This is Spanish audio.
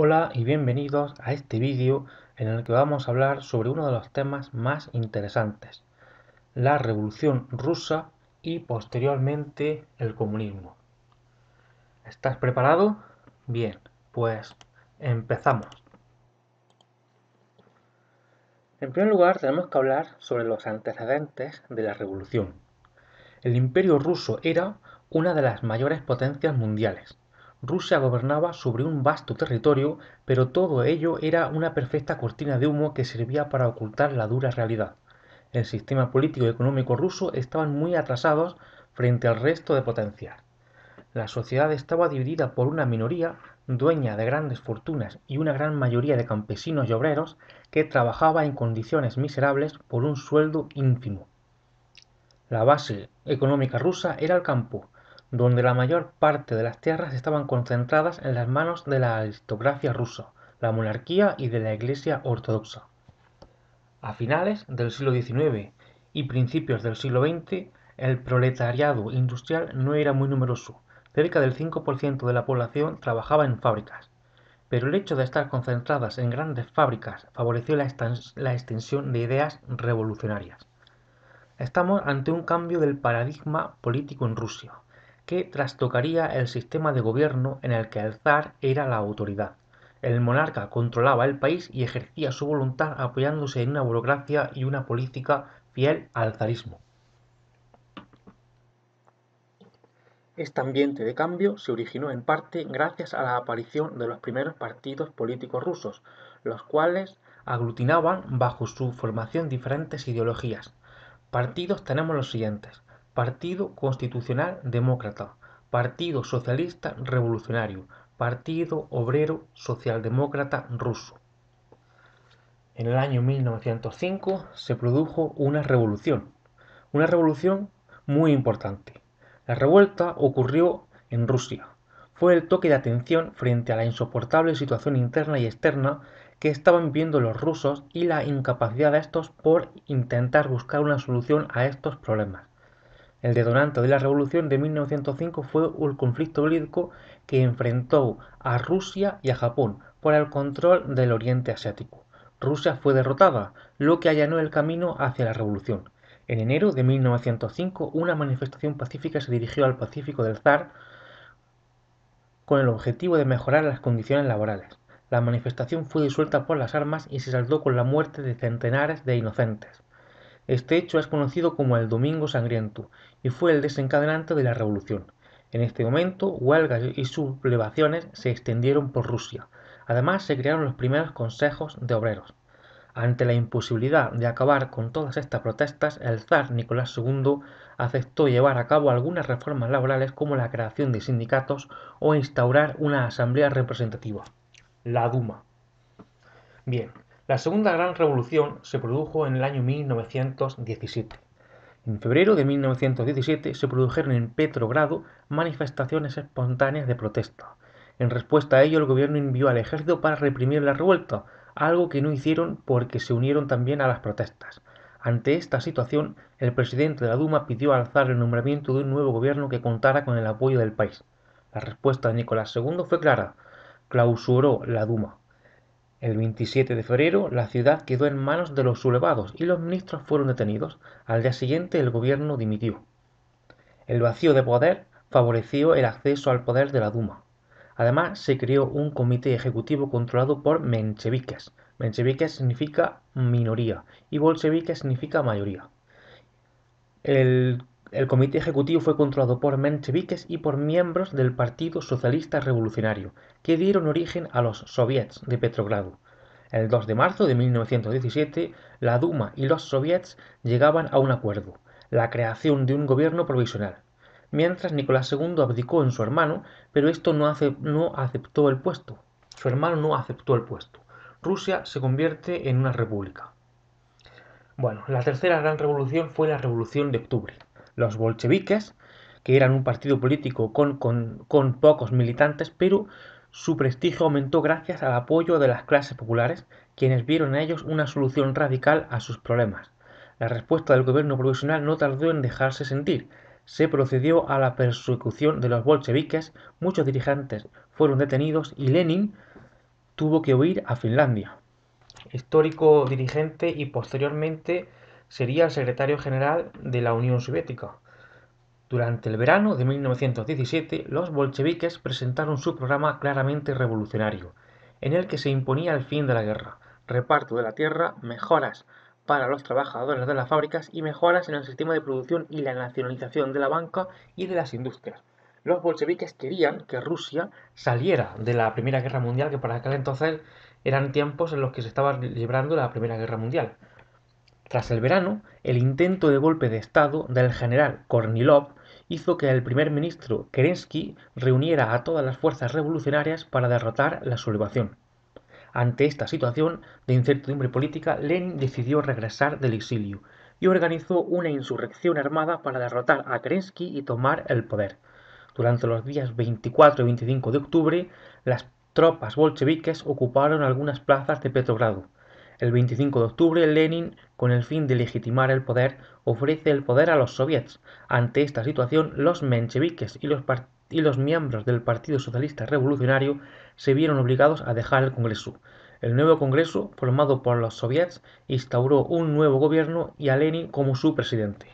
Hola y bienvenidos a este vídeo en el que vamos a hablar sobre uno de los temas más interesantes, la Revolución Rusa y posteriormente el comunismo. ¿Estás preparado? Bien, pues empezamos. En primer lugar, tenemos que hablar sobre los antecedentes de la revolución. El imperio ruso era una de las mayores potencias mundiales Rusia gobernaba sobre un vasto territorio, pero todo ello era una perfecta cortina de humo que servía para ocultar la dura realidad. El sistema político y económico ruso estaban muy atrasados frente al resto de potencias. La sociedad estaba dividida por una minoría, dueña de grandes fortunas, y una gran mayoría de campesinos y obreros que trabajaba en condiciones miserables por un sueldo ínfimo. La base económica rusa era el campo, donde la mayor parte de las tierras estaban concentradas en las manos de la aristocracia rusa, la monarquía y de la Iglesia ortodoxa. A finales del siglo XIX y principios del siglo XX, el proletariado industrial no era muy numeroso, cerca del 5% de la población trabajaba en fábricas, pero el hecho de estar concentradas en grandes fábricas favoreció la, la extensión de ideas revolucionarias. Estamos ante un cambio del paradigma político en Rusia que trastocaría el sistema de gobierno en el que el zar era la autoridad. El monarca controlaba el país y ejercía su voluntad apoyándose en una burocracia y una política fiel al zarismo. Este ambiente de cambio se originó en parte gracias a la aparición de los primeros partidos políticos rusos, los cuales aglutinaban bajo su formación diferentes ideologías. Partidos tenemos los siguientes. Partido Constitucional Demócrata, Partido Socialista Revolucionario, Partido Obrero Socialdemócrata Ruso. En el año 1905 se produjo una revolución, una revolución muy importante. La revuelta ocurrió en Rusia. Fue el toque de atención frente a la insoportable situación interna y externa que estaban viendo los rusos y la incapacidad de estos por intentar buscar una solución a estos problemas. El detonante de la revolución de 1905 fue el conflicto bélico que enfrentó a Rusia y a Japón por el control del Oriente Asiático. Rusia fue derrotada, lo que allanó el camino hacia la revolución. En enero de 1905, una manifestación pacífica se dirigió al Pacífico del Zar con el objetivo de mejorar las condiciones laborales. La manifestación fue disuelta por las armas y se saldó con la muerte de centenares de inocentes. Este hecho es conocido como el Domingo Sangriento y fue el desencadenante de la revolución. En este momento, huelgas y sublevaciones se extendieron por Rusia. Además, se crearon los primeros consejos de obreros. Ante la imposibilidad de acabar con todas estas protestas, el zar Nicolás II aceptó llevar a cabo algunas reformas laborales como la creación de sindicatos o instaurar una asamblea representativa, la Duma. Bien, la segunda gran revolución se produjo en el año 1917. En febrero de 1917 se produjeron en Petrogrado manifestaciones espontáneas de protesta. En respuesta a ello, el gobierno envió al ejército para reprimir la revuelta, algo que no hicieron porque se unieron también a las protestas. Ante esta situación, el presidente de la Duma pidió alzar el nombramiento de un nuevo gobierno que contara con el apoyo del país. La respuesta de Nicolás II fue clara. Clausuró la Duma. El 27 de febrero la ciudad quedó en manos de los sublevados y los ministros fueron detenidos. Al día siguiente el gobierno dimitió. El vacío de poder favoreció el acceso al poder de la Duma. Además, se creó un comité ejecutivo controlado por mencheviques. Mencheviques significa minoría y bolcheviques significa mayoría. El el comité ejecutivo fue controlado por mencheviques y por miembros del Partido Socialista Revolucionario, que dieron origen a los soviets de Petrogrado. El 2 de marzo de 1917, la Duma y los soviets llegaban a un acuerdo, la creación de un gobierno provisional. Mientras Nicolás II abdicó en su hermano, pero esto no, no aceptó el puesto. Su hermano no aceptó el puesto. Rusia se convierte en una república. Bueno, la tercera gran revolución fue la Revolución de Octubre los bolcheviques, que eran un partido político con, pocos militantes, pero su prestigio aumentó gracias al apoyo de las clases populares, quienes vieron en ellos una solución radical a sus problemas. La respuesta del gobierno provisional no tardó en dejarse sentir. Se procedió a la persecución de los bolcheviques, muchos dirigentes fueron detenidos y Lenin tuvo que huir a Finlandia. Histórico dirigente y posteriormente sería el secretario general de la Unión Soviética. Durante el verano de 1917, los bolcheviques presentaron su programa claramente revolucionario, en el que se imponía el fin de la guerra, reparto de la tierra, mejoras para los trabajadores de las fábricas y mejoras en el sistema de producción y la nacionalización de la banca y de las industrias. Los bolcheviques querían que Rusia saliera de la Primera Guerra Mundial, que para aquel entonces eran tiempos en los que se estaba librando la Primera Guerra Mundial. Tras el verano, el intento de golpe de Estado del general Kornilov hizo que el primer ministro Kerensky reuniera a todas las fuerzas revolucionarias para derrotar la sublevación. Ante esta situación de incertidumbre política, Lenin decidió regresar del exilio y organizó una insurrección armada para derrotar a Kerensky y tomar el poder. Durante los días 24 y 25 de octubre, las tropas bolcheviques ocuparon algunas plazas de Petrogrado, el 25 de octubre, Lenin, con el fin de legitimar el poder, ofrece el poder a los soviets. Ante esta situación, los mencheviques y los, los miembros del Partido Socialista Revolucionario se vieron obligados a dejar el Congreso. El nuevo Congreso, formado por los soviets, instauró un nuevo gobierno y a Lenin como su presidente.